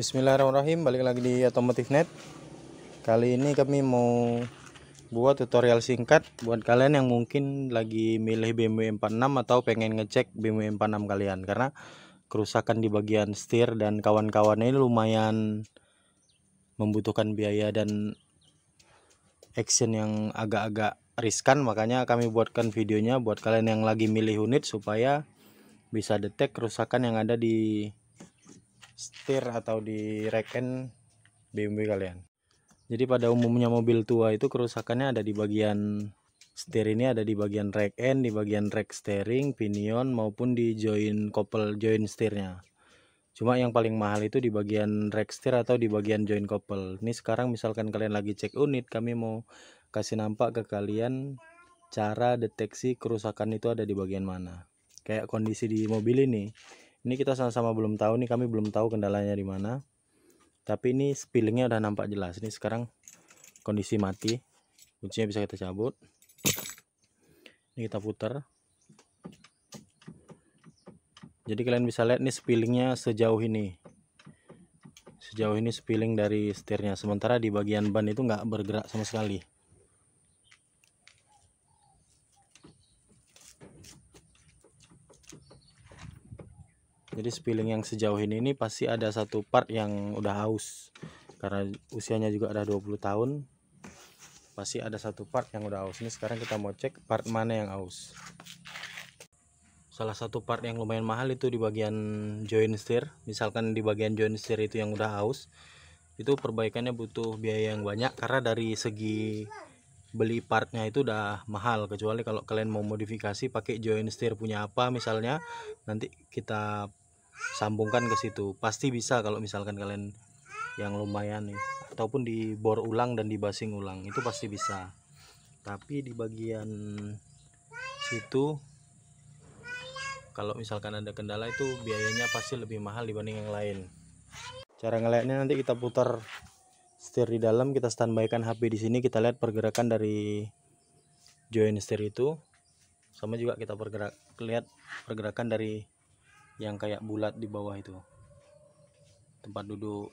Bismillahirrahmanirrahim balik lagi di Automotive Net kali ini kami mau buat tutorial singkat buat kalian yang mungkin lagi milih BMW 46 atau pengen ngecek BMW 46 kalian karena kerusakan di bagian setir dan kawan-kawannya ini lumayan membutuhkan biaya dan action yang agak-agak riskan makanya kami buatkan videonya buat kalian yang lagi milih unit supaya bisa detek kerusakan yang ada di setir atau di reken BMW kalian jadi pada umumnya mobil tua itu kerusakannya ada di bagian setir ini ada di bagian rack end, di bagian rack steering, pinion maupun di join couple join setirnya. Cuma yang paling mahal itu di bagian rack steer atau di bagian join couple. Ini sekarang misalkan kalian lagi cek unit, kami mau kasih nampak ke kalian cara deteksi kerusakan itu ada di bagian mana. Kayak kondisi di mobil ini ini kita sama-sama belum tahu nih kami belum tahu kendalanya di mana tapi ini spillingnya udah nampak jelas ini sekarang kondisi mati kuncinya bisa kita cabut ini kita putar jadi kalian bisa lihat nih spillingnya sejauh ini sejauh ini spilling dari setirnya sementara di bagian ban itu nggak bergerak sama sekali jadi spilling yang sejauh ini ini pasti ada satu part yang udah haus karena usianya juga ada 20 tahun pasti ada satu part yang udah haus ini sekarang kita mau cek part mana yang haus salah satu part yang lumayan mahal itu di bagian join steer. misalkan di bagian join steer itu yang udah haus itu perbaikannya butuh biaya yang banyak karena dari segi beli partnya itu udah mahal kecuali kalau kalian mau modifikasi pakai join steer punya apa misalnya nanti kita sambungkan ke situ pasti bisa kalau misalkan kalian yang lumayan nih ataupun dibor ulang dan dibasing ulang itu pasti bisa tapi di bagian situ kalau misalkan ada kendala itu biayanya pasti lebih mahal dibanding yang lain cara ngelihatnya nanti kita putar setir di dalam kita standbykan HP di sini kita lihat pergerakan dari join setir itu sama juga kita pergerak lihat pergerakan dari yang kayak bulat di bawah itu tempat duduk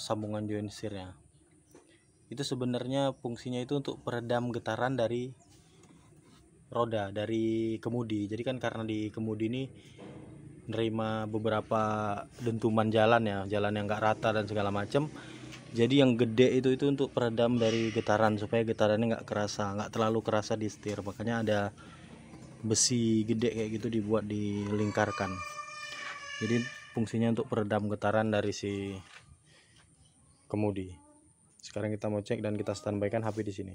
sambungan join stirnya itu sebenarnya fungsinya itu untuk peredam getaran dari roda dari kemudi jadi kan karena di kemudi ini nerima beberapa dentuman jalan ya jalan yang gak rata dan segala macem jadi yang gede itu itu untuk peredam dari getaran supaya getarannya nggak kerasa nggak terlalu kerasa di setir makanya ada besi gede kayak gitu dibuat dilingkarkan jadi fungsinya untuk peredam getaran dari si kemudi sekarang kita mau cek dan kita standbykan HP di sini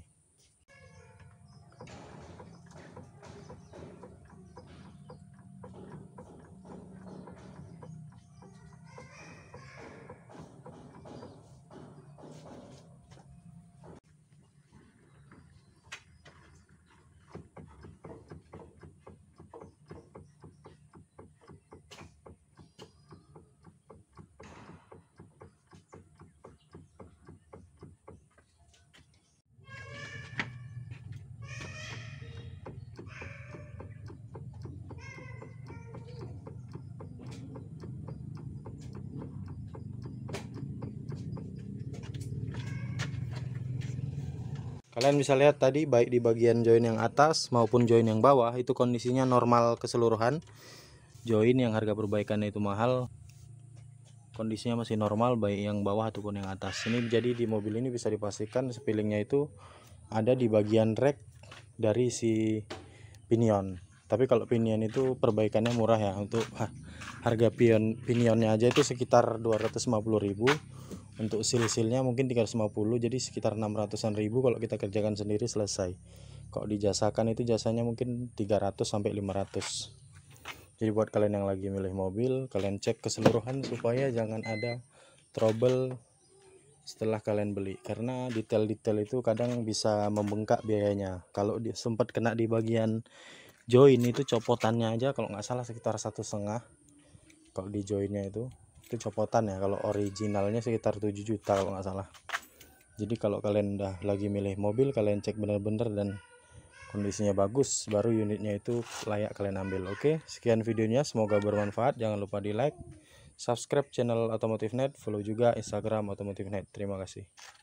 Kalian bisa lihat tadi baik di bagian join yang atas maupun join yang bawah itu kondisinya normal keseluruhan. Join yang harga perbaikannya itu mahal. Kondisinya masih normal baik yang bawah ataupun yang atas. Ini jadi di mobil ini bisa dipastikan spillingnya itu ada di bagian rack dari si pinion. Tapi kalau pinion itu perbaikannya murah ya untuk harga pion pinionnya aja itu sekitar 250.000 untuk silsilnya silnya mungkin 350 jadi sekitar 600an ribu kalau kita kerjakan sendiri selesai kalau dijasakan itu jasanya mungkin 300 sampai 500 jadi buat kalian yang lagi milih mobil kalian cek keseluruhan supaya jangan ada trouble setelah kalian beli karena detail-detail itu kadang bisa membengkak biayanya kalau dia sempat kena di bagian join itu copotannya aja kalau nggak salah sekitar satu setengah kalau di joinnya itu itu copotan ya kalau originalnya sekitar 7 juta kalau nggak salah jadi kalau kalian udah lagi milih mobil kalian cek bener-bener dan kondisinya bagus baru unitnya itu layak kalian ambil oke sekian videonya semoga bermanfaat jangan lupa di like subscribe channel otomotif net follow juga instagram otomotif net terima kasih